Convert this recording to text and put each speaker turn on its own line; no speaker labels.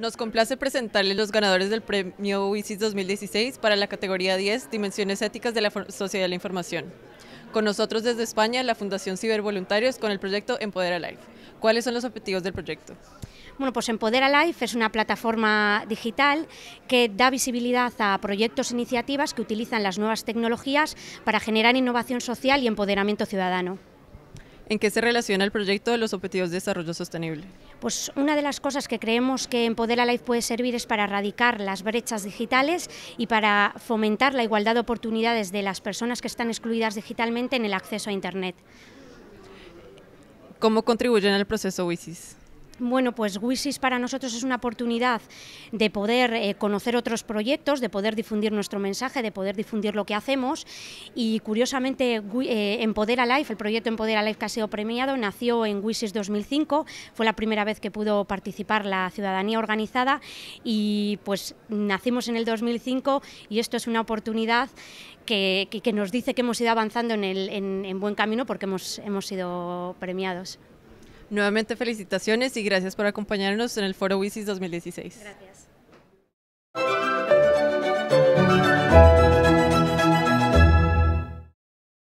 Nos complace presentarles los ganadores del premio WISIS 2016 para la categoría 10, Dimensiones Éticas de la Sociedad de la Información. Con nosotros desde España, la Fundación Cibervoluntarios con el proyecto Empodera Life. ¿Cuáles son los objetivos del proyecto?
Bueno, pues Empodera Life es una plataforma digital que da visibilidad a proyectos e iniciativas que utilizan las nuevas tecnologías para generar innovación social y empoderamiento ciudadano.
¿En qué se relaciona el proyecto de los Objetivos de Desarrollo Sostenible?
Pues una de las cosas que creemos que Empodera Life puede servir es para erradicar las brechas digitales y para fomentar la igualdad de oportunidades de las personas que están excluidas digitalmente en el acceso a Internet.
¿Cómo contribuyen al proceso WISIS?
Bueno, pues Wisis para nosotros es una oportunidad de poder eh, conocer otros proyectos, de poder difundir nuestro mensaje, de poder difundir lo que hacemos y curiosamente eh, Empodera Life, el proyecto Empodera Life que ha sido premiado, nació en Wisis 2005, fue la primera vez que pudo participar la ciudadanía organizada y pues nacimos en el 2005 y esto es una oportunidad que, nos dice que hemos ido avanzando en, buen camino porque hemos sido premiados.
Nuevamente felicitaciones y gracias por acompañarnos en el Foro WISIS 2016. Gracias.